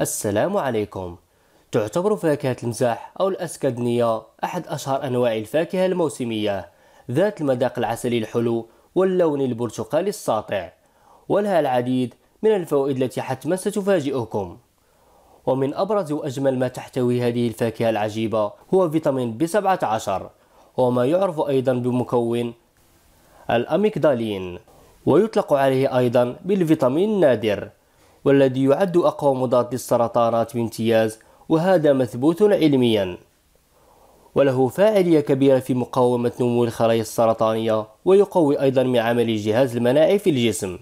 السلام عليكم تعتبر فاكهة المزاح أو الأسكادنية أحد أشهر أنواع الفاكهة الموسمية ذات المذاق العسلي الحلو واللون البرتقالي الساطع ولها العديد من الفوائد التي حتما ستفاجئكم ومن أبرز وأجمل ما تحتوي هذه الفاكهة العجيبة هو فيتامين ب 17 وما يعرف أيضا بمكون الأميغدالين ويطلق عليه أيضا بالفيتامين النادر والذي يعد أقوى مضاد للسرطانات بامتياز وهذا مثبوت علميا وله فاعلية كبيرة في مقاومة نمو الخلايا السرطانية ويقوي أيضا من عمل الجهاز المناعي في الجسم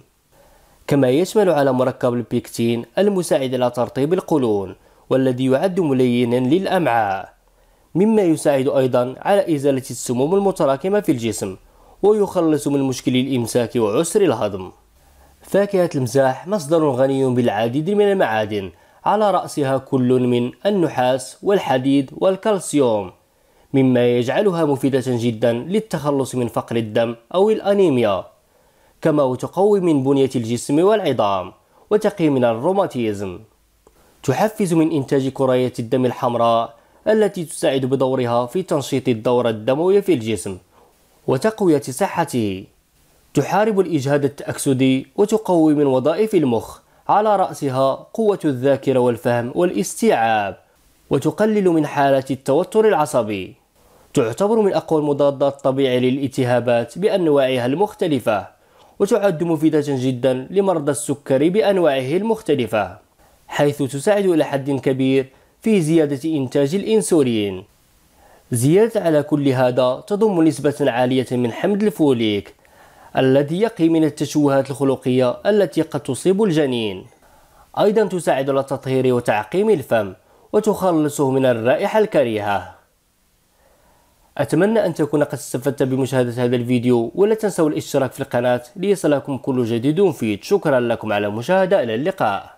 كما يشمل على مركب البيكتين المساعد على ترطيب القولون والذي يعد ملينا للأمعاء مما يساعد أيضا على إزالة السموم المتراكمة في الجسم ويخلص من مشكل الإمساك وعسر الهضم فاكهة المزاح مصدر غني بالعديد من المعادن على رأسها كل من النحاس والحديد والكالسيوم مما يجعلها مفيدة جدا للتخلص من فقر الدم أو الأنيميا كما تقوي من بنية الجسم والعظام وتقي من الروماتيزم تحفز من إنتاج كريات الدم الحمراء التي تساعد بدورها في تنشيط الدورة الدموية في الجسم وتقوية صحته تحارب الإجهاد التأكسدي وتقوي من وظائف المخ على رأسها قوة الذاكرة والفهم والاستيعاب وتقلل من حالة التوتر العصبي تعتبر من أقوى المضادات الطبيعية للالتهابات بأنواعها المختلفة وتعد مفيدة جدا لمرضى السكري بأنواعه المختلفة حيث تساعد إلى حد كبير في زيادة إنتاج الإنسولين زيادة على كل هذا تضم نسبة عالية من حمض الفوليك الذي يقي من التشوهات الخلقية التي قد تصيب الجنين أيضا تساعد على تطهير وتعقيم الفم وتخلصه من الرائحة الكريهة أتمنى أن تكون قد استفدت بمشاهدة هذا الفيديو ولا تنسوا الاشتراك في القناة ليصلكم كل جديد فيه شكرا لكم على المشاهدة إلى اللقاء